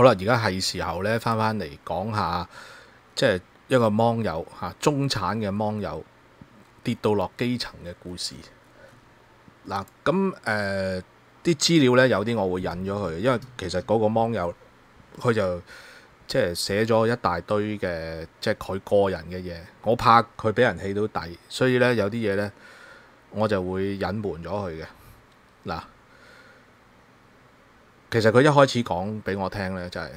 好啦，而家系時候咧，翻返嚟講下，即係一個網友中產嘅網友跌到落基層嘅故事。嗱，咁誒啲資料咧有啲我會引咗佢，因為其實嗰個網友佢就即係寫咗一大堆嘅，即係佢個人嘅嘢。我怕佢俾人氣到底，所以咧有啲嘢咧我就會隱瞞咗佢嘅。嗱。其實佢一開始講俾我聽呢，就係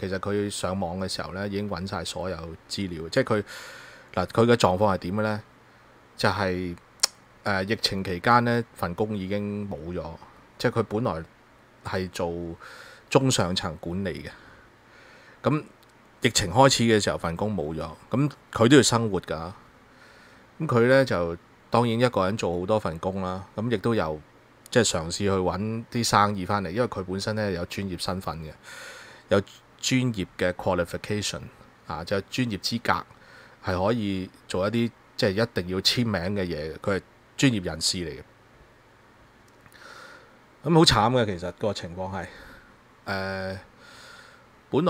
其實佢上網嘅時候呢，已經揾晒所有資料。即係佢嗱佢嘅狀況係點呢？就係疫情期間呢，份工已經冇咗。即係佢本來係做中上層管理嘅，咁疫情開始嘅時候份工冇咗，咁佢都要生活㗎。咁佢呢，就當然一個人做好多份工啦。咁亦都有。即係嘗試去揾啲生意翻嚟，因為佢本身咧有專業身份嘅，有專業嘅 qualification 啊，就係專業資格，係可以做一啲即係一定要簽名嘅嘢佢係專業人士嚟嘅。咁好慘嘅，其實個情況係誒，本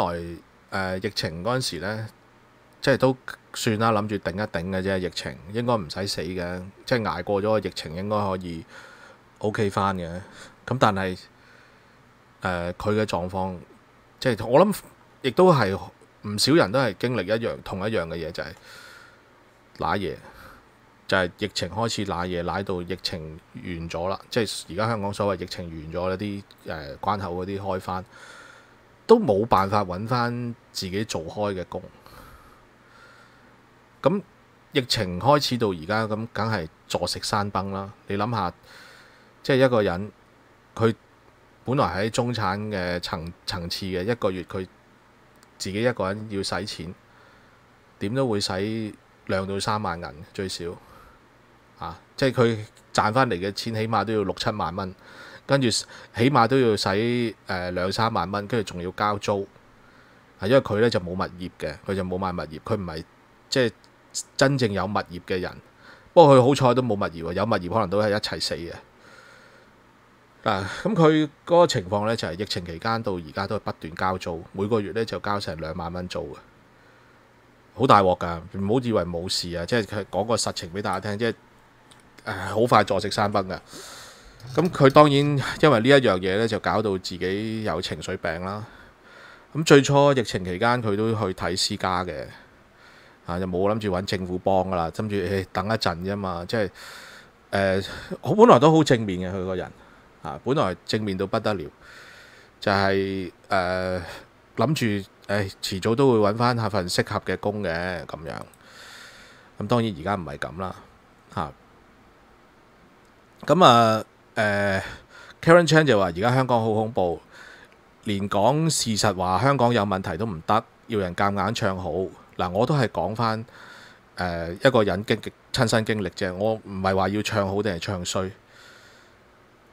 來誒疫情嗰陣時咧，即係都算啦，諗住頂一頂嘅啫。疫情應該唔使死嘅，即係捱過咗個疫情應該可以。O K 翻嘅，咁但系诶佢嘅状况，即系我谂，亦都系唔少人都系经历一样同一样嘅嘢，就系攋嘢，就系疫情开始攋嘢，攋到疫情完咗啦，即系而家香港所谓疫情完咗，嗰啲诶关口嗰啲开翻，都冇办法揾翻自己做开嘅工。咁疫情开始到而家，咁梗系坐食山崩啦！你谂下。即係一個人，佢本來喺中產嘅層層次嘅，一個月佢自己一個人要使錢，點都會使兩到三萬銀最少。啊！即係佢賺翻嚟嘅錢，起碼都要六七萬蚊，跟住起碼都要使誒兩三萬蚊，跟住仲要交租。因為佢咧就冇物業嘅，佢就冇買物業，佢唔係即係真正有物業嘅人。不過佢好彩都冇物業，有物業可能都係一齊死嘅。啊，咁佢嗰個情況咧就係疫情期間到而家都不斷交租，每個月咧就交成兩萬蚊租嘅，好大鑊噶，唔好以為冇事啊！即係講個實情俾大家聽，即係好快坐食山崩噶。咁佢當然因為呢一樣嘢咧就搞到自己有情緒病啦。咁最初疫情期間佢都去睇私家嘅，啊就冇諗住揾政府幫噶啦，諗住等一陣啫嘛。即係誒我本來都好正面嘅佢個人。啊，本来正面到不得了，就係誒諗住誒遲早都會揾翻下份適合嘅工嘅咁樣。咁當然而家唔係咁啦，嚇。咁啊誒，Karen Chan 就話而家香港好恐怖，連講事實話香港有問題都唔得，要人夾硬唱好。嗱，我都係講翻誒一個人經親身經歷啫，我唔係話要唱好定係唱衰。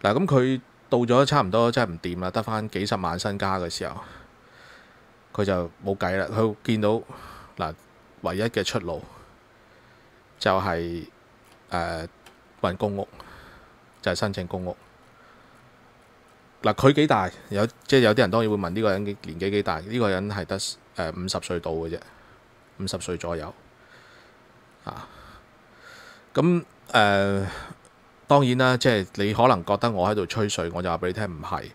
嗱，咁佢到咗差唔多真系唔掂啦，得翻幾十萬身家嘅時候，佢就冇計啦。佢見到嗱，唯一嘅出路就係誒揾公屋，就係申請公屋。嗱，佢幾大？有即係有啲人當然會問呢個人年紀幾大？呢個人係得誒五十歲到嘅啫，五十歲左右啊。咁誒。当然啦，即系你可能觉得我喺度吹水，我就话俾你听唔系。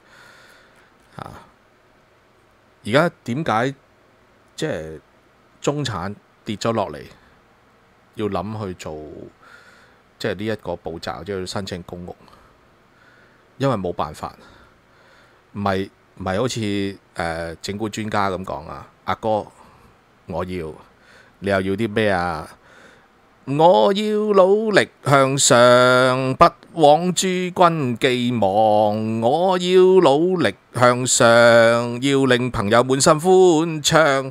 而家点解即系中产跌咗落嚟，要谂去做即系呢一个步骤，即系申请公屋，因为冇办法，唔系唔系好似整蛊专家咁讲啊，阿哥我要你又要啲咩啊？我要努力向上，不枉诸君寄望。我要努力向上，要令朋友满心欢畅。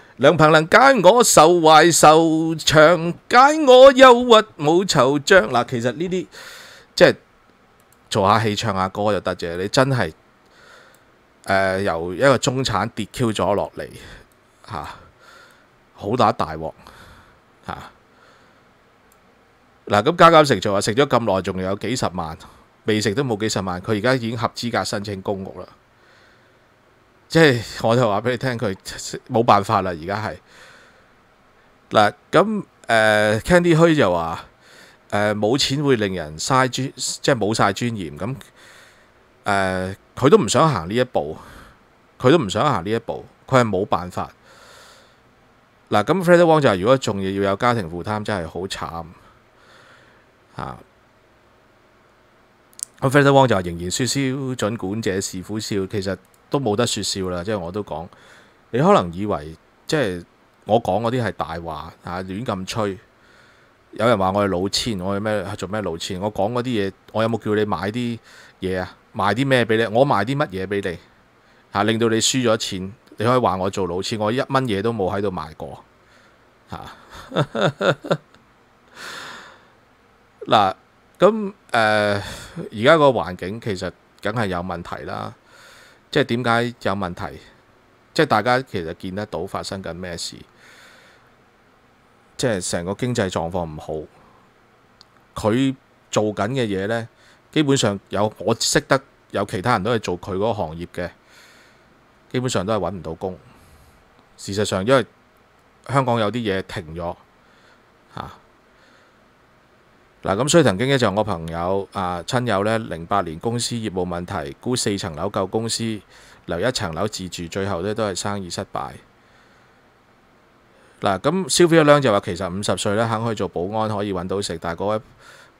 梁彭林解我愁怀愁肠，解我忧郁冇惆怅。嗱，其实呢啲即系做下戏唱下歌就得啫。你真系诶由一个中产跌 Q 咗落嚟吓，好打大镬吓嗱。咁加加食就话食咗咁耐，仲有几十万未食都冇几十万。佢而家已经合资格申请公屋啦。即系我就话俾你听，佢冇办法啦，而家系嗱咁诶，Candy 虚就话诶，冇钱会令人嘥尊，即系冇晒尊严。咁诶，佢都唔想行呢一步，佢都唔想行呢一步，佢系冇办法。嗱咁，Freddie Wong 就话，如果仲要要有家庭负担，真系好惨啊！咁 f r e d i e Wong 就话如果仲要要有家庭负担真系好惨啊咁 f r e d i e w o n g 就话仍然说笑，准管者是苦笑，其实。都冇得说笑啦，即系我都讲，你可能以为即系我讲嗰啲系大话啊，乱咁吹。有人话我系老千，我系咩做咩老千？我讲嗰啲嘢，我有冇叫你买啲嘢啊？卖啲咩俾你？我卖啲乜嘢俾你吓？令到你输咗钱，你可以话我做老千，我一蚊嘢都冇喺度卖过吓。嗱，咁诶，而家个环境其实梗系有问题啦。即係點解有問題？即係大家其實見得到發生緊咩事？即係成個經濟狀況唔好，佢做緊嘅嘢呢，基本上有我識得有其他人都係做佢嗰個行業嘅，基本上都係揾唔到工。事實上，因為香港有啲嘢停咗，嗱，咁所以曾經咧就我朋友啊親友咧，零八年公司業務問題，估四層樓救公司，留一層樓自住，最後咧都係生意失敗。嗱，咁消費一량就話其實五十歲咧肯去做保安可以揾到食，但係嗰位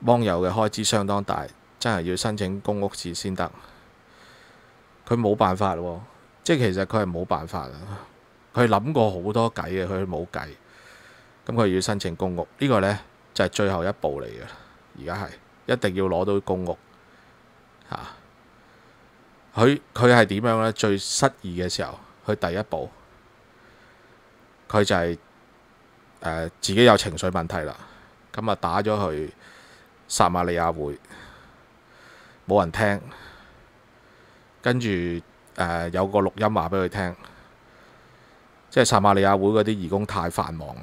網友嘅開支相當大，真係要申請公屋住先得。佢冇辦法喎，即係其實佢係冇辦法啊！佢諗過好多計嘅，佢冇計。咁佢要申請公屋，呢個呢。就係最後一步嚟嘅，而家係一定要攞到公屋嚇。佢佢係點樣咧？最失意嘅時候，佢第一步佢就係自己有情緒問題啦。咁啊，打咗去撒瑪利亞會，冇人聽。跟住有個錄音話俾佢聽，即係撒瑪利亞會嗰啲義工太繁忙啦。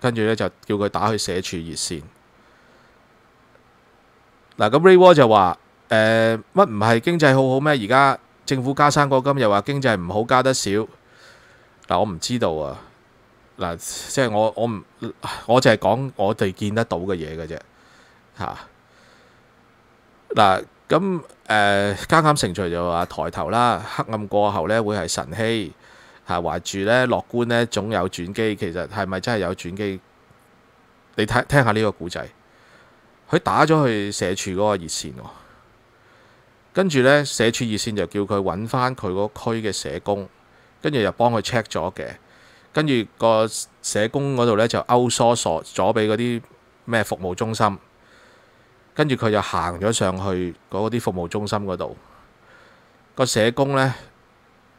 跟住咧就叫佢打去社署熱線。嗱，咁 Ray War 就話：誒，乜唔係經濟好好咩？而家政府加三個金又話經濟唔好，加得少。嗱，我唔知道啊。嗱，即系我我唔，我就係講我哋見得到嘅嘢嘅啫。嚇！嗱，咁誒，啱啱成才就話抬頭啦，黑暗過後咧會係晨曦。係懷住咧樂觀咧，總有轉機。其實係咪真係有轉機？你聽聽下呢個故仔。佢打咗去社署嗰個熱線喎，跟住咧社署熱線就叫佢揾翻佢個區嘅社工，跟住又幫佢 check 咗嘅。跟住個社工嗰度咧就勾疏索咗俾嗰啲咩服務中心，跟住佢就行咗上去嗰嗰啲服務中心嗰度。個社工咧。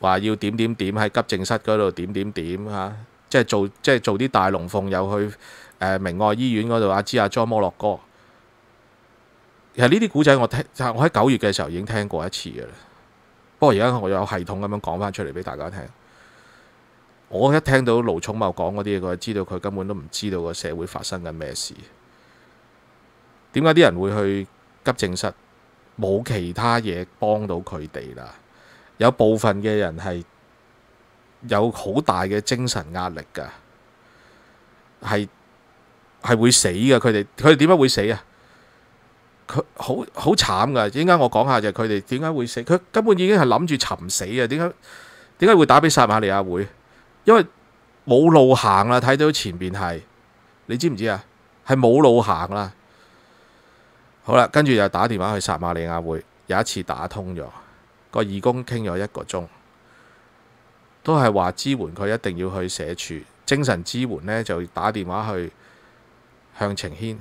话要点点点喺急症室嗰度点点点吓，即系做即系做啲大龙凤又去明爱医院嗰度阿芝阿庄摩洛哥，其实呢啲古仔我听我喺九月嘅时候已经听过一次嘅啦，不过而家我有系统咁样讲翻出嚟俾大家听，我一听到卢寵茂讲嗰啲嘢，我知道佢根本都唔知道个社会发生紧咩事，点解啲人会去急症室？冇其他嘢帮到佢哋啦。有部分嘅人系有好大嘅精神压力噶，系系会死噶，佢哋佢哋点解会死啊？佢好好惨噶，点解我讲下就佢哋点解会死？佢根本已经系谂住寻死啊！点解点解会打俾撒瑪利亚会？因为冇路行啦，睇到前面系你知唔知啊？系冇路行啦。好啦，跟住又打电话去撒瑪利亚会，有一次打通咗。個義工傾咗一個鐘，都係話支援佢一定要去社署精神支援呢，就打電話去向晴軒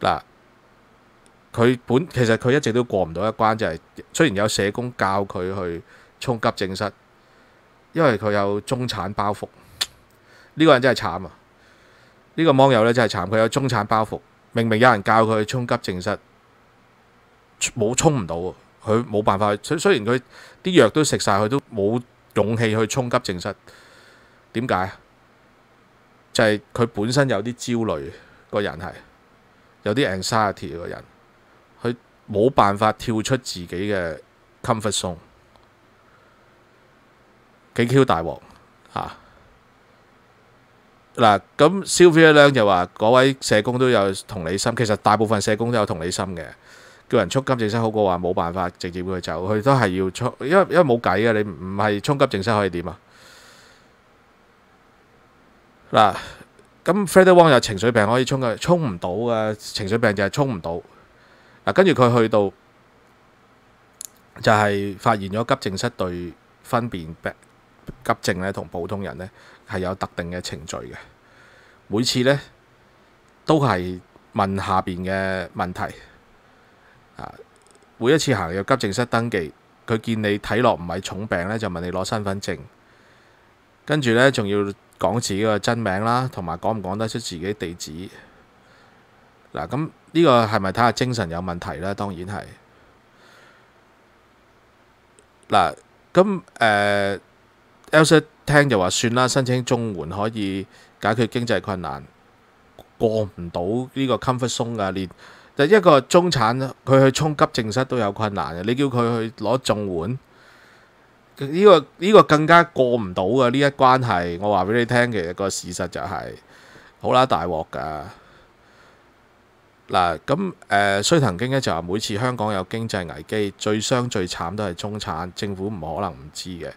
嗱。佢本其實佢一直都過唔到一關，就係雖然有社工教佢去衝急症室，因為佢有中產包袱。呢個人真係慘啊！呢個網友咧真係慘，佢有中產包袱，明明有人教佢去衝急症室。冇充唔到，佢冇办法。虽虽然佢啲药都食晒，佢都冇勇气去冲急症室。点解？就系佢本身有啲焦虑，个人系有啲 anxiety 个人，佢冇办法跳出自己嘅 comfort zone，几 Q 大镬啊！嗱，咁 s y l v i a 就话嗰位社工都有同理心，其实大部分社工都有同理心嘅。叫人充急症室好过话冇办法直接佢走，佢都系要充，因为因为冇计嘅，你唔系充急症室可以点啊？嗱，咁 f r e d i e Wong 有情绪病可以充嘅，充唔到嘅情绪病就系充唔到。嗱，跟住佢去到就系发现咗急症室对分辨急急症咧同普通人咧系有特定嘅程序嘅，每次咧都系问下边嘅问题。啊！每一次行入急症室登記，佢見你睇落唔係重病呢，就問你攞身份證，跟住呢，仲要講自己个真名啦，同埋講唔講得出自己地址？嗱，咁呢個係咪睇下精神有問題呢？當然係。嗱，咁诶 e l s a 听聽就話算啦，申請综援可以解決經濟困難，過唔到呢個 comfort zone 噶，連。就一個中產，佢去衝急症室都有困難嘅。你叫佢去攞眾援，呢個呢個更加過唔到嘅呢一關係。我話俾你聽，其實個事實就係好啦，大鑊㗎。嗱，咁誒，衰藤經咧就話每次香港有經濟危機，最傷最慘都係中產，政府唔可能唔知嘅。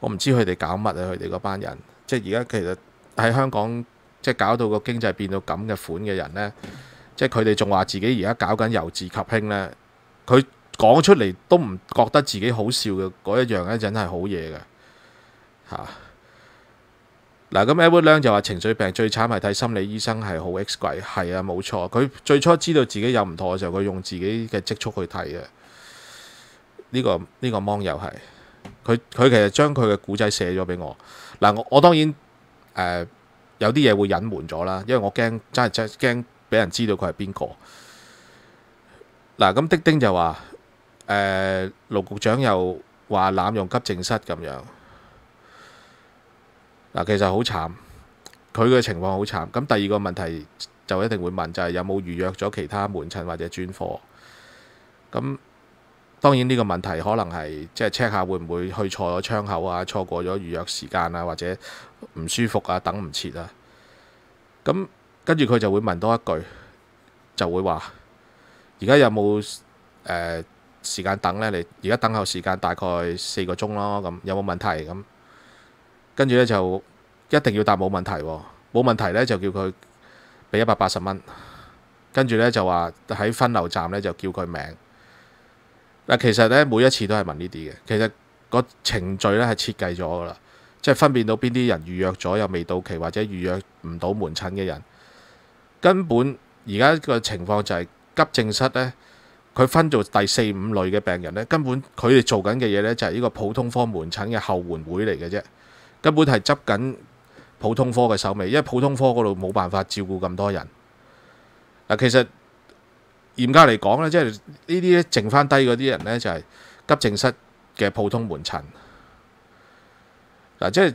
我唔知佢哋搞乜啊！佢哋嗰班人，即係而家其實喺香港，即係搞到個經濟變到咁嘅款嘅人咧。即系佢哋仲话自己而家搞紧游字及兴呢，佢讲出嚟都唔觉得自己好笑嘅，嗰一样咧真系好嘢嘅，嗱咁 Edward 就话情绪病最惨系睇心理医生系好 X 贵，系啊冇错。佢最初知道自己有唔妥嘅时候，佢用自己嘅积蓄去睇嘅。呢个呢个芒友系，佢佢其实将佢嘅故仔写咗俾我。嗱我我当然有啲嘢会隐瞒咗啦，因为我惊真系真惊。俾人知道佢系边个？嗱，咁丁丁就话，诶，卢局长又话滥用急症室咁样。嗱，其实好惨，佢嘅情况好惨。咁第二个问题就一定会问，就系有冇预约咗其他门诊或者专科？咁当然呢个问题可能系即系 check 下会唔会去错咗窗口啊，错过咗预约时间啊，或者唔舒服啊，等唔切啊？咁跟住佢就會問多一句，就會話：而家有冇誒時間等呢？你而家等候時間大概四個鐘咯。咁有冇問題？咁跟住呢，就一定要答冇問題。冇問題呢，就叫佢俾一百八十蚊。跟住呢，就話喺分流站呢，就叫佢名。嗱，其實呢，每一次都係問呢啲嘅。其實個程序呢，係設計咗噶啦，即係分辨到邊啲人預約咗又未到期或者預約唔到門診嘅人。根本而家個情況就係急症室咧，佢分做第四五類嘅病人咧，根本佢哋做緊嘅嘢咧就係呢個普通科門診嘅後援會嚟嘅啫，根本係執緊普通科嘅手尾，因為普通科嗰度冇辦法照顧咁多人。嗱，其實嚴格嚟講咧，即係呢啲剩翻低嗰啲人咧，就係急症室嘅普通門診。嗱，即係。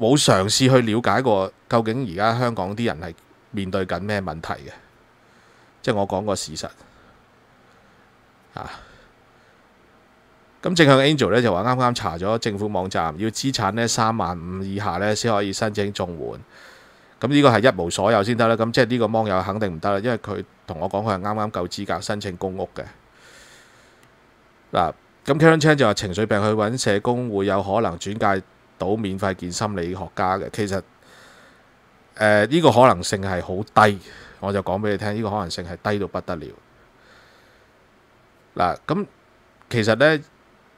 冇嘗試去了解過究竟而家香港啲人係面對緊咩問題嘅，即係我講個事實啊。咁正向 Angel 咧就話啱啱查咗政府網站，要資產咧三萬五以下咧先可以申請綜援。咁呢個係一無所有先得啦。咁即係呢個網友肯定唔得啦，因為佢同我講佢係啱啱夠資格申請公屋嘅。嗱，咁 Karen Chan 就話情緒病去揾社工會有可能轉介。到免費見心理學家嘅，其實誒呢個可能性係好低，我就講俾你聽，呢個可能性係低到不得了。嗱，咁其實呢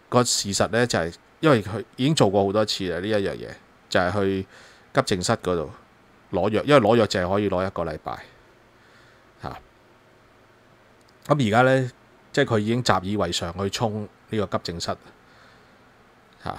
個事實呢，就係，因為佢已經做過好多次啦，呢一樣嘢就係去急症室嗰度攞藥，因為攞藥就係可以攞一個禮拜嚇。咁而家呢，即係佢已經習以為常去衝呢個急症室嚇。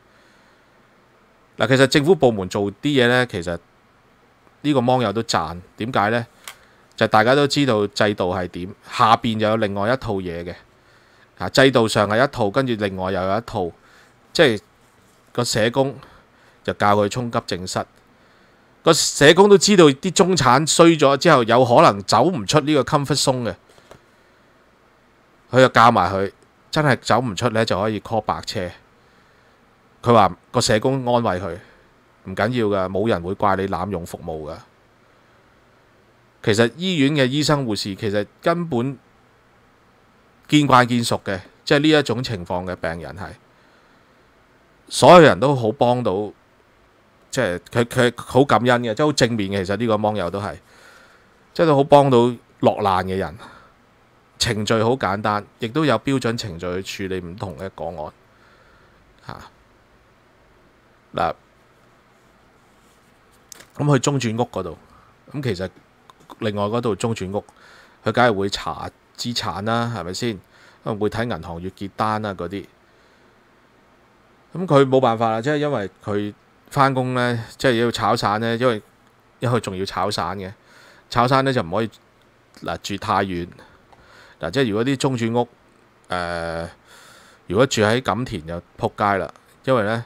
嗱，其實政府部門做啲嘢咧，其實呢個網友都讚，點解咧？就大家都知道制度係點，下邊又有另外一套嘢嘅。啊，制度上係一套，跟住另外又有一套，即係個社工就教佢衝急症室。個社工都知道啲中產衰咗之後有可能走唔出呢個 comfort zone 嘅，佢就教埋佢，真係走唔出咧就可以 call 白車。佢話個社工安慰佢，唔緊要㗎，冇人會怪你濫用服務㗎。其實醫院嘅醫生護士其實根本見慣見熟嘅，即系呢一種情況嘅病人係所有人都好幫到，即系佢佢好感恩嘅，即係好正面嘅。其實呢個網友都係即係都好幫到落難嘅人。程序好簡單，亦都有標準程序去處理唔同嘅個案嚇。嗱，咁去中轉屋嗰度，咁其實另外嗰度中轉屋，佢梗係會查資產啦，係咪先？能會睇銀行月結單啊，嗰啲。咁佢冇辦法啦，即係因為佢翻工咧，即係要炒散咧，因為因為佢仲要炒散嘅，炒散咧就唔可以嗱住太遠。嗱，即係如果啲中轉屋，誒，如果住喺錦田就撲街啦，因為咧。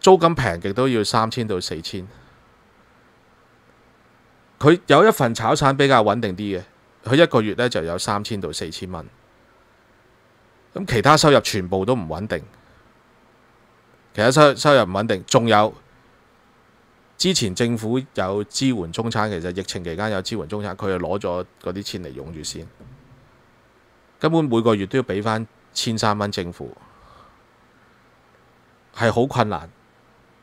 租金平極都要三千到四千，佢有一份炒產比較穩定啲嘅，佢一個月咧就有三千到四千蚊。咁其他收入全部都唔穩定，其他收收入唔穩定，仲有之前政府有支援中產，其實疫情期間有支援中產，佢又攞咗嗰啲錢嚟用住先，根本每個月都要俾翻千三蚊政府，係好困難。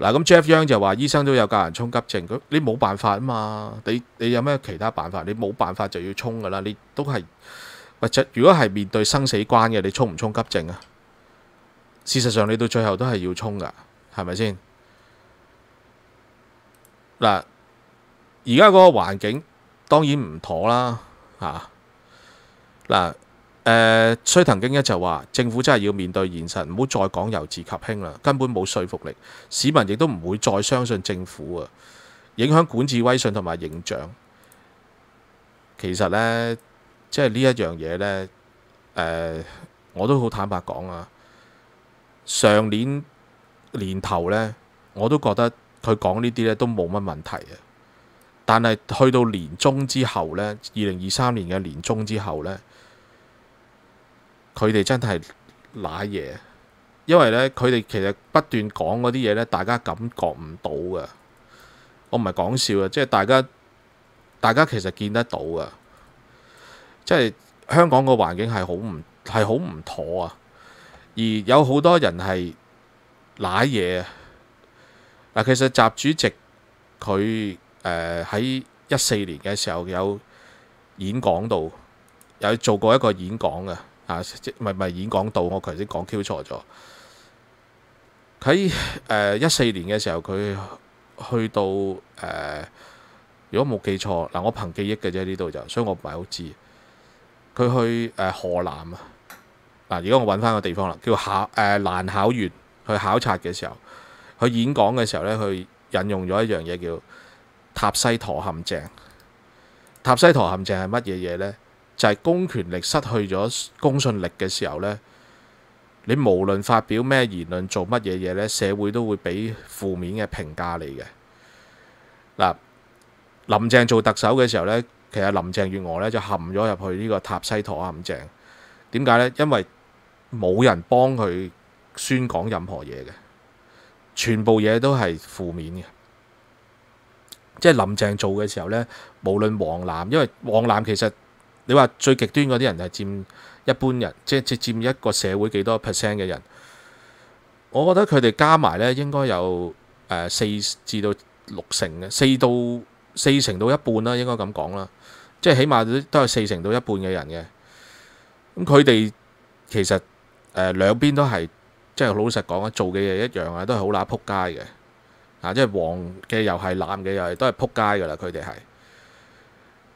嗱，咁 Jeff y o u n g 就話：醫生都有教人衝急症，佢你冇辦法啊嘛！你你有咩其他辦法？你冇辦法就要衝噶啦！你都係或者如果係面對生死關嘅，你衝唔衝急症啊？事實上，你到最後都係要衝噶，係咪先？嗱，而家嗰個環境當然唔妥啦，嚇嗱。誒，雖曾經一就話政府真係要面對現實，唔好再講由自及興啦，根本冇說服力。市民亦都唔會再相信政府啊，影響管治威信同埋形象。其實呢，即係呢一樣嘢呢，誒，我都好坦白講啊。上年年頭呢，我都覺得佢講呢啲呢都冇乜問題啊。但係去到年中之後呢，二零二三年嘅年中之後呢。佢哋真係攋嘢，因為咧佢哋其實不斷講嗰啲嘢咧，大家感覺唔到嘅。我唔係講笑啊，即係大家大家其實見得到嘅，即係香港個環境係好唔係好唔妥啊。而有好多人係攋嘢啊。嗱，其實習主席佢誒喺一四年嘅時候有演講度有做過一個演講嘅。啊，即唔係唔係演講道？我頭先講 Q 錯咗。喺誒一四年嘅時候，佢去到誒，如果冇記錯嗱，我憑記憶嘅啫，呢度就，所以我唔係好知。佢去誒河南啊，嗱，如果我揾翻個地方啦，叫考誒蘭考園去考察嘅時候，去演講嘅時候咧，佢引用咗一樣嘢叫塔西陀陷阱。塔西陀陷阱係乜嘢嘢咧？就係公權力失去咗公信力嘅時候呢你無論發表咩言論做乜嘢嘢呢社會都會俾負面嘅評價你嘅。嗱，林鄭做特首嘅時候呢其實林鄭月娥呢就陷咗入去呢個塔西佗陷阱。點解呢？因為冇人幫佢宣講任何嘢嘅，全部嘢都係負面嘅。即係林鄭做嘅時候呢無論黃藍，因為黃藍其實。你話最極端嗰啲人係佔一般人，即係佔一個社會幾多 percent 嘅人？我覺得佢哋加埋咧，應該有誒四至到六成嘅，四到四成到一半啦，應該咁講啦，即係起碼都都有四成到一半嘅人嘅。咁佢哋其實誒兩邊都係，即係老實講啊，做嘅嘢一樣啊，都係好乸撲街嘅啊，即係黃嘅又係，藍嘅又係，都係撲街噶啦，佢哋係。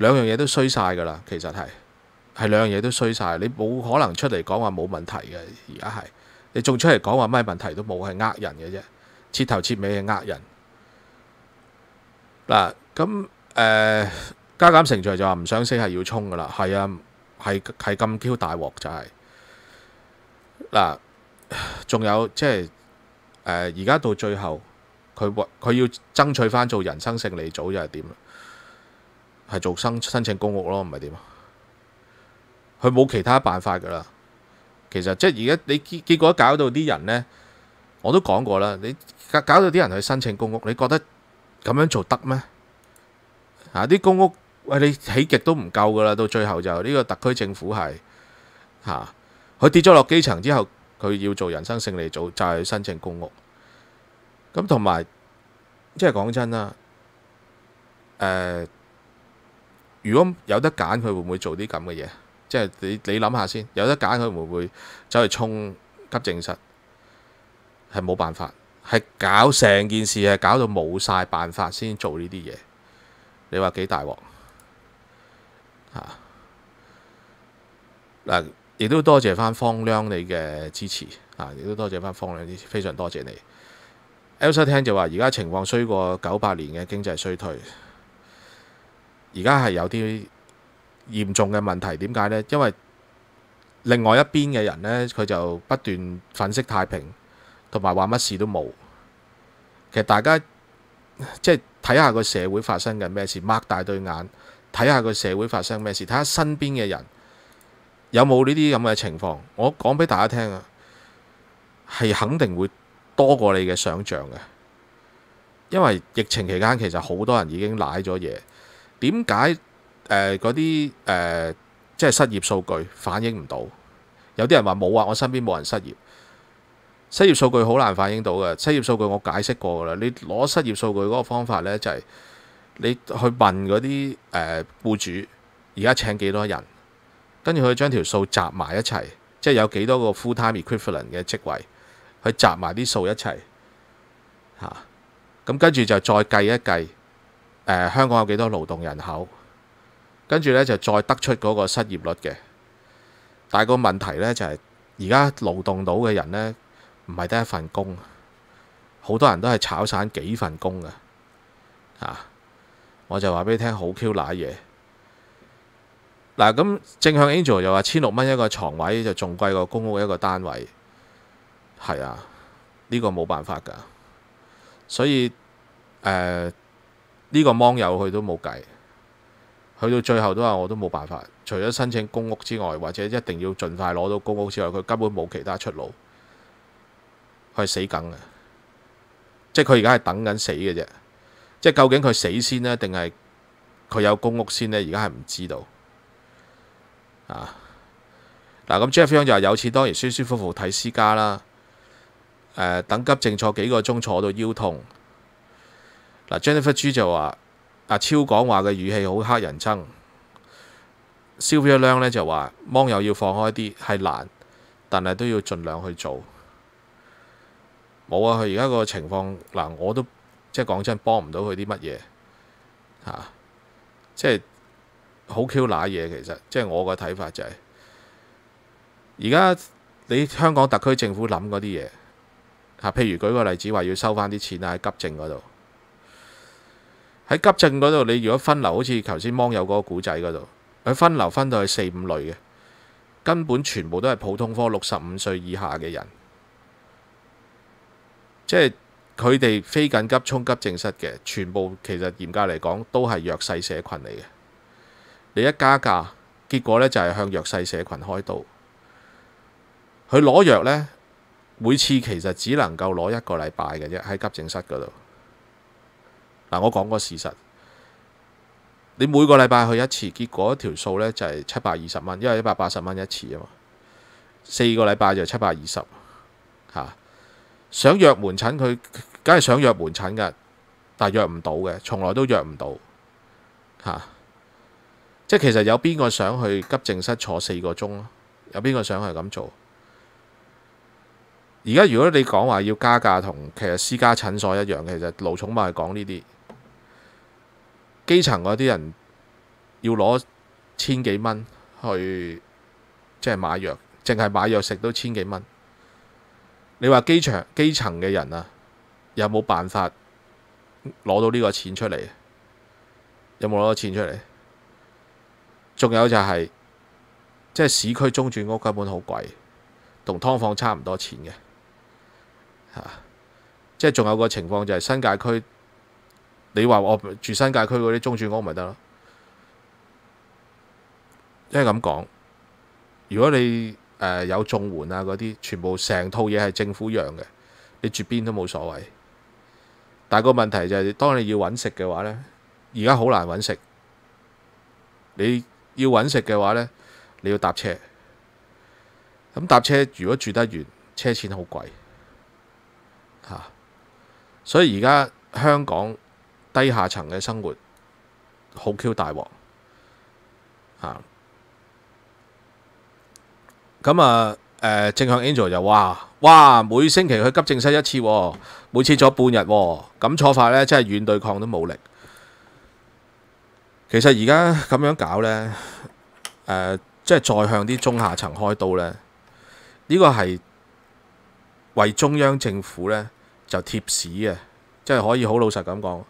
两样嘢都衰晒噶啦，其实系系两样嘢都衰晒，你冇可能出嚟讲话冇问题嘅，而家系你仲出嚟讲话咩问题都冇，系呃人嘅啫，彻头彻尾系呃人。嗱，咁诶加减乘除就话唔想升系要冲噶啦，系啊，系系咁 Q 大镬就系嗱，仲有即系诶而家到最后佢佢要争取翻做人生胜利组又系点？系做申申请公屋咯，唔系点啊？佢冇其他办法噶啦。其实即系而家你结结果搞到啲人咧，我都讲过啦。你搞到啲人去申请公屋，你觉得咁样做得咩？啊！啲公屋喂，你起极都唔够噶啦。到最后就呢个特区政府系吓，佢跌咗落基层之后，佢要做人生胜利组就系申请公屋。咁同埋即系讲真啦，诶。如果有得揀，佢會唔會做啲咁嘅嘢？即係你你諗下先，有得揀佢會唔會走去衝急症室？係冇辦法，係搞成件事係搞到冇晒辦法先做呢啲嘢。你話幾大鑊？嚇！嗱，亦都多謝翻方亮你嘅支持啊！亦都多謝翻方亮支持，非常多謝你。L a 聽就話：而家情況衰過九八年嘅經濟衰退。而家係有啲嚴重嘅問題，點解呢？因為另外一邊嘅人呢，佢就不斷粉飾太平，同埋話乜事都冇。其實大家即係睇下個社會發生緊咩事，擘大對眼睇下個社會發生咩事，睇下身邊嘅人有冇呢啲咁嘅情況。我講俾大家聽啊，係肯定會多過你嘅想象嘅，因為疫情期間其實好多人已經賴咗嘢。點解誒嗰啲誒即係失業數據反映唔到？有啲人話冇啊，我身邊冇人失業。失業數據好難反映到嘅。失業數據我解釋過啦。你攞失業數據嗰個方法咧，就係你去問嗰啲誒雇主，而家請幾多人？跟住佢將條數集埋一齊，即係有幾多個 full time equivalent 嘅職位，去集埋啲數一齊嚇。咁跟住就再計一計。誒香港有幾多勞動人口？跟住呢就再得出嗰個失業率嘅。但係個問題呢，就係，而家勞動到嘅人呢，唔係得一份工，好多人都係炒散幾份工嘅。我就話俾你聽，好 Q 乸嘢。嗱，咁正向 Angel 又話千六蚊一個床位就仲貴過公屋一個單位。係啊，呢個冇辦法㗎。所以誒。呢個芒友佢都冇計，去到最後都話我都冇辦法，除咗申請公屋之外，或者一定要盡快攞到公屋之外，佢根本冇其他出路，係死梗嘅。即係佢而家係等緊死嘅啫。即係究竟佢死先咧，定係佢有公屋先咧？而家係唔知道啊。嗱咁 Jeff Young 就話有錢當然舒舒服服睇私家啦。誒，等急症坐幾個鐘，坐到腰痛。嗱，Jennifer G 就話阿超講話嘅語氣好黑人憎。Silvia Lung 咧就話芒友要放開啲，係難，但係都要盡量去做。冇啊，佢而家個情況嗱，我都即係講真幫唔到佢啲乜嘢嚇，即係好 Q 乸嘢。其實即係我個睇法就係而家你香港特區政府諗嗰啲嘢嚇，譬如舉個例子話要收翻啲錢啊，喺急症嗰度。喺急症嗰度，你如果分流，好似頭先網友嗰個古仔嗰度，佢分流分到係四五類嘅，根本全部都係普通科六十五歲以下嘅人，即係佢哋非緊急衝急症室嘅，全部其實嚴格嚟講都係弱勢社群嚟嘅。你一加價，結果呢就係向弱勢社群開刀。佢攞藥呢，每次其實只能夠攞一個禮拜嘅啫，喺急症室嗰度。嗱，我講個事實，你每個禮拜去一次，結果条條數就係七百二十蚊，因為一百八十蚊一次啊嘛，四個禮拜就七百二十吓想約門診佢，梗係想約門診噶，但係約唔到嘅，從來都約唔到吓，即系其實有邊個想去急症室坐四個鐘有邊個想系咁做？而家如果你講話要加價同其實私家診所一樣，其實卢宠物係講呢啲。基层嗰啲人要攞千幾蚊去即系買藥，淨係買藥食都千幾蚊。你話基層基層嘅人啊，有冇辦法攞到呢個錢出嚟？有冇攞到錢出嚟？仲有就係即係市區中轉屋根本好貴，同劏房差唔多錢嘅即係仲有個情況就係新界區。你话我住新界区嗰啲中转屋咪得咯？即係咁讲，如果你有综援啊嗰啲，全部成套嘢系政府養嘅，你住边都冇所谓。但系个问题就系，当你要揾食嘅话咧，而家好难揾食。你要揾食嘅话咧，你要搭车。咁搭车如果住得遠，车钱好贵。吓，所以而家香港。低下层嘅生活好 Q 大镬啊！咁啊，诶，正向 Angel 就话：，哇，每星期去急症室一次，每次坐半日，咁坐法呢，真系软对抗都冇力。其实而家咁样搞呢，即系再向啲中下层开刀呢，呢个系为中央政府呢就贴士嘅，即系可以好老实咁讲。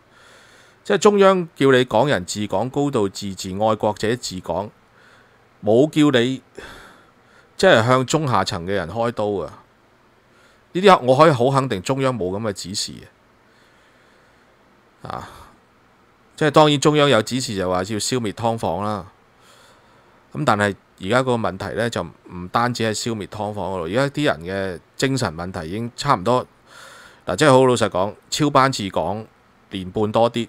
即系中央叫你港人治港高度自治，愛國者治港，冇叫你即系向中下層嘅人開刀啊！呢啲我可以好肯定，中央冇咁嘅指示啊！即系當然中央有指示就話要消滅㓥房啦。咁但系而家個問題呢，就唔單止係消滅㓥房嗰度，而家啲人嘅精神問題已經差唔多嗱。即係好老實講，超班治港年半多啲。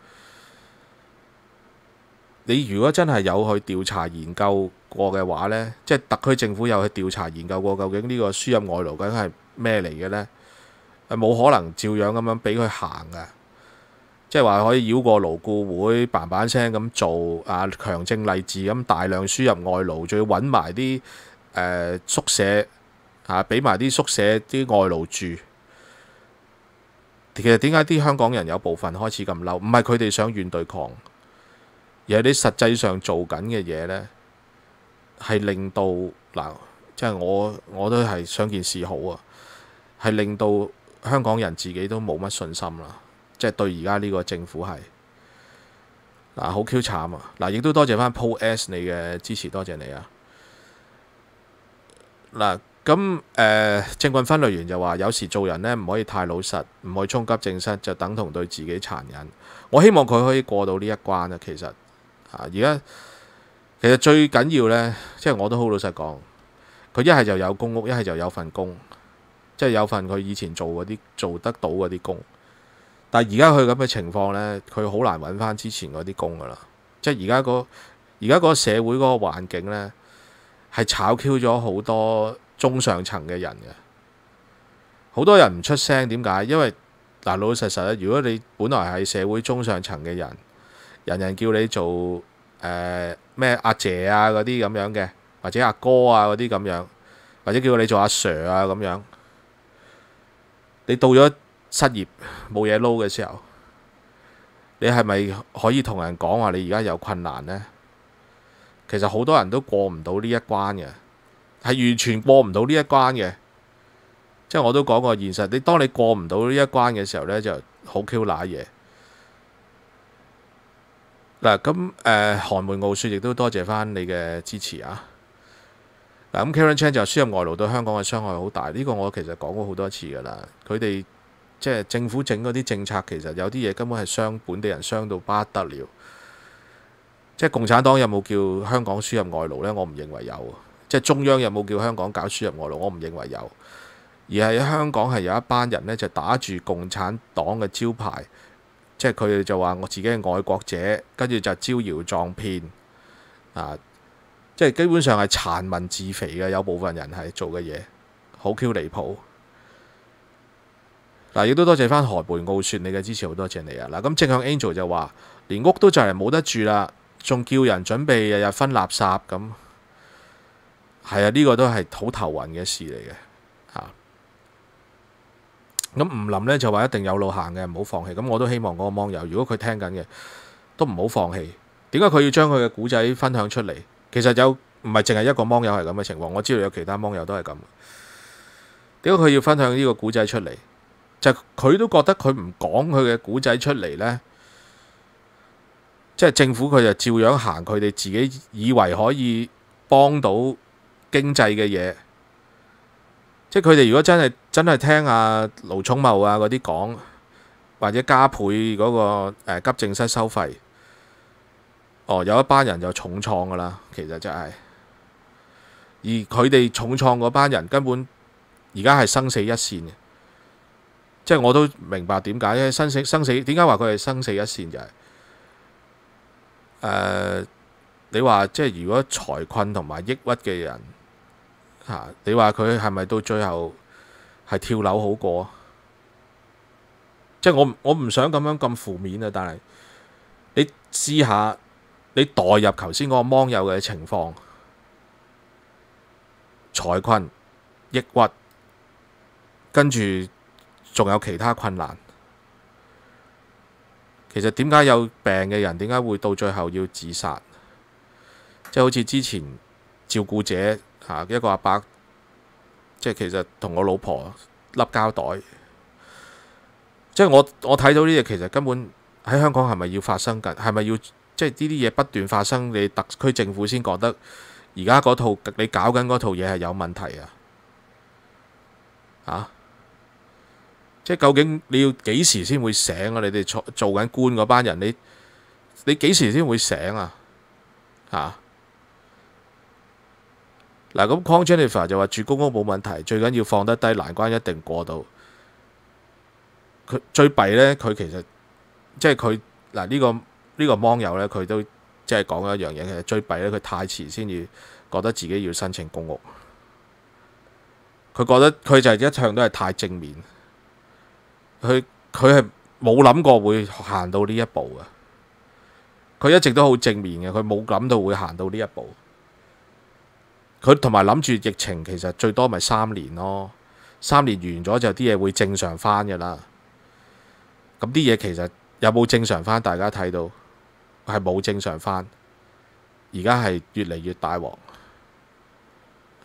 你如果真係有去調查研究過嘅話呢即係特區政府有去調查研究過，究竟呢個輸入外勞竟係咩嚟嘅呢？係冇可能照樣咁樣俾佢行嘅，即係話可以繞過勞顧會，板板聲咁做啊強政勵志咁大量輸入外勞，仲要揾埋啲誒宿舍嚇，俾埋啲宿舍啲外勞住。其實點解啲香港人有部分開始咁嬲？唔係佢哋想軟對抗。而喺啲實際上做緊嘅嘢咧，係令到嗱，即系我我都係想件事好啊，係令到香港人自己都冇乜信心啦，即系對而家呢個政府係嗱好 Q 慘啊！嗱，亦都多謝翻 Paul S 你嘅支持，多謝你啊！嗱，咁誒，政棍分類員就話：有時做人咧唔可以太老實，唔可以衝急正失，就等同對自己殘忍。我希望佢可以過到呢一關啊！其實。啊！而家其實最緊要呢，即係我都好老實講，佢一係就有公屋，一係就有份工，即係有份佢以前做嗰啲做得到嗰啲工。但係而家佢咁嘅情況呢，佢好難揾翻之前嗰啲工噶啦。即係而家個而家個社會嗰個環境呢，係炒 Q 咗好多中上層嘅人嘅。好多人唔出聲，點解？因為嗱老實實咧，如果你本來係社會中上層嘅人。人人叫你做誒咩阿姐啊嗰啲咁樣嘅，或者阿哥啊嗰啲咁樣，或者叫你做阿 Sir 啊咁樣。你到咗失業冇嘢撈嘅時候，你係咪可以同人講話你而家有困難呢？其實好多人都過唔到呢一關嘅，係完全過唔到呢一關嘅。即係我都講過現實，你當你過唔到呢一關嘅時候呢，就好 Q 乸嘢。嗱，咁誒寒梅傲雪亦都多謝翻你嘅支持啊！嗱，咁 Karen Chan 就輸入外勞對香港嘅傷害好大，呢個我其實講過好多次㗎啦。佢哋即係政府整嗰啲政策，其實有啲嘢根本係傷本地人，傷到不得了。即係共產黨有冇叫香港輸入外勞呢？我唔認為有。即係中央有冇叫香港搞輸入外勞？我唔認為有。而係香港係有一班人呢，就打住共產黨嘅招牌。即系佢哋就话我自己系爱国者，跟住就招摇撞骗啊！即系基本上系残民自肥嘅，有部分人系做嘅嘢好 Q 离谱。嗱，亦都多谢翻荷梅奥雪你嘅支持，好多谢你啊！嗱，咁正向 Angel 就话连屋都就嚟冇得住啦，仲叫人准备日日分垃圾咁，系啊！呢个都系好头晕嘅事嚟嘅。咁吳林咧就話一定有路行嘅，唔好放棄。咁我都希望嗰個網友，如果佢聽緊嘅，都唔好放棄。點解佢要將佢嘅故仔分享出嚟？其實有唔係淨係一個網友係咁嘅情況，我知道有其他網友都係咁。點解佢要分享呢個故仔出嚟？就佢都覺得佢唔講佢嘅故仔出嚟呢，即係政府佢就照樣行佢哋自己以為可以幫到經濟嘅嘢。即係佢哋如果真係真係聽阿盧聰茂啊嗰啲講，或者加倍嗰個急症室收費，哦有一班人就重創噶啦，其實就係，而佢哋重創嗰班人根本而家係生死一線嘅，即係我都明白點解，因為生死生死點解話佢係生死一線就係，誒你話即係如果財困同埋抑鬱嘅人嚇，你話佢係咪到最後？係跳樓好過啊！即系我我唔想咁樣咁負面啊，但係你試下你代入頭先嗰個網友嘅情況，財困、抑鬱，跟住仲有其他困難。其實點解有病嘅人點解會到最後要自殺？即系好似之前照顧者吓一個阿伯。即系其实同我老婆粒胶袋，即系我我睇到呢嘢其实根本喺香港系咪要发生紧？系咪要即系呢啲嘢不断发生？你特区政府先觉得而家嗰套你搞紧嗰套嘢系有问题啊？啊！即系究竟你要几时先会醒啊？你哋做做紧官嗰班人，你你几时先会醒啊？啊！嗱，咁 Con Jennifer 就話住公屋冇問題，最緊要放得低，難關一定過到。佢最弊呢，佢其實即係佢嗱呢個呢個網友呢，佢都即係講一樣嘢，其實最弊呢，佢太遲先至覺得自己要申請公屋。佢覺得佢就係一向都係太正面，佢佢係冇諗過會行到呢一步嘅。佢一直都好正面嘅，佢冇諗到會行到呢一步。佢同埋諗住疫情其實最多咪三年咯，三年完咗就啲嘢會正常返嘅啦。咁啲嘢其實有冇正常返？大家睇到係冇正常返，而家係越嚟越大禍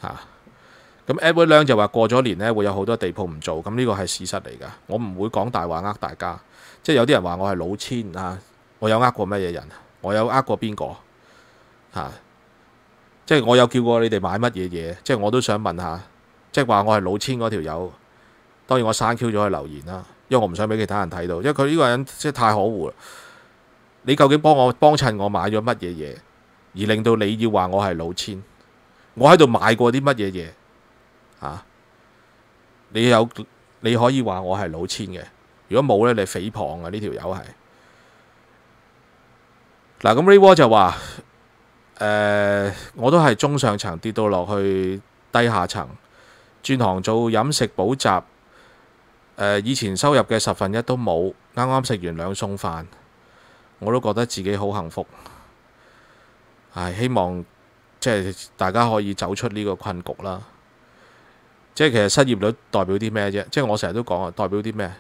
嚇。咁 Edward 就話過咗年呢會有好多地鋪唔做。咁呢個係事實嚟㗎。我唔會講大話呃大家。即係有啲人話我係老千啊，我有呃過乜嘢人？我有呃過邊個？嚇！即系我有叫过你哋买乜嘢嘢，即系我都想问下，即系话我系老千嗰条友，当然我删 Q 咗佢留言啦，因为我唔想俾其他人睇到，因为佢呢个人即系太可恶啦。你究竟帮我帮衬我买咗乜嘢嘢，而令到你要话我系老千，我喺度买过啲乜嘢嘢啊？你有你可以话我系老千嘅，如果冇咧你诽谤啊呢条友系。嗱咁 Ray War 就话。誒，我都係中上層跌到落去低下層，轉行做飲食補習。誒，以前收入嘅十分一都冇，啱啱食完兩餸飯，我都覺得自己好幸福。係，希望即係大家可以走出呢個困局啦。即係其實失業率代表啲咩啫？即係我成日都講啊，代表啲咩？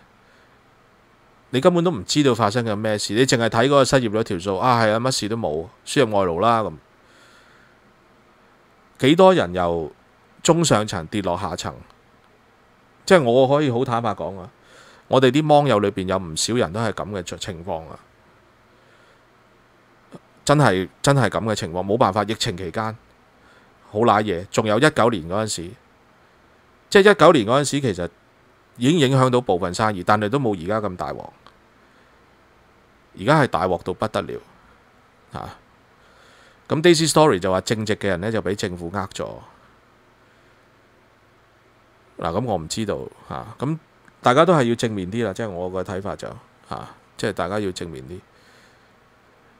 你根本都唔知道發生緊咩事，你淨係睇嗰個失業率條數。啊，係啊，乜事都冇，輸入外勞啦咁。几多人由中上层跌落下层？即系我可以好坦白讲啊！我哋啲網友里边有唔少人都系咁嘅情況况啊！真系真系咁嘅情况，冇办法。疫情期间好濑嘢，仲有一九年嗰阵时，即系一九年嗰阵时，其实已经影响到部分生意，但系都冇而家咁大镬。而家系大镬到不得了，吓！咁 DC story 就话正直嘅人咧就俾政府呃咗，嗱咁我唔知道吓，咁大家都系要正面啲啦，即系我个睇法就吓，即系大家要正面啲。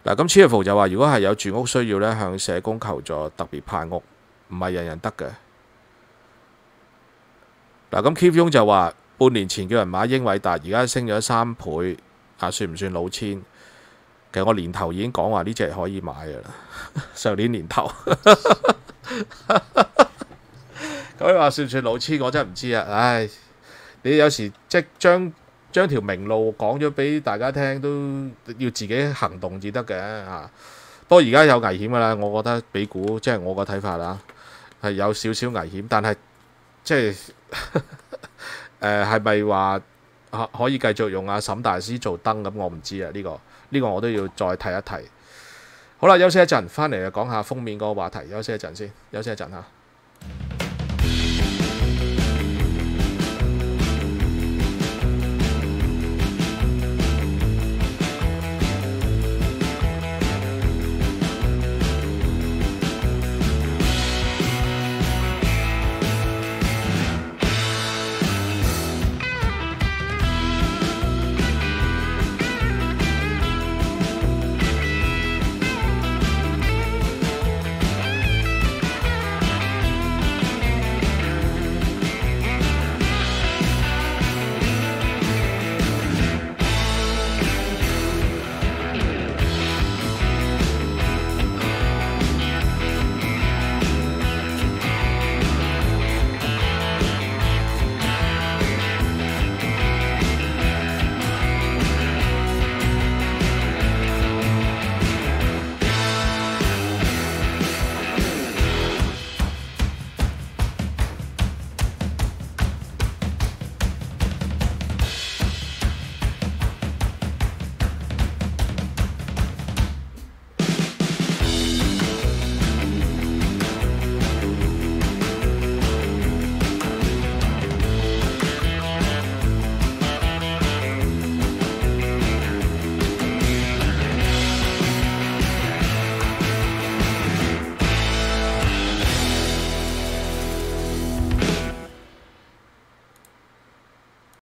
嗱咁 c h e e f 就话如果系有住屋需要咧，向社工求助，特别派屋唔系人人得嘅。嗱咁 c v i e n 就话半年前叫人买英伟达，而家升咗三倍，啊算唔算老千？其实我年头已经讲话呢只可以买噶啦，上年年头。咁你话算唔算老千？我真唔知啊！唉，你有时即系将将条明路讲咗俾大家听，都要自己行动至得嘅啊！不过而家有危险噶啦，我觉得比股即系我个睇法啦，系有少少危险。但系即系诶，系 咪话可可以继续用阿沈大师做灯咁？我唔知啊，呢个。呢個我都要再提一提。好啦，休息一陣，翻嚟就講下封面嗰個話題。休息一陣先，休息一陣嚇。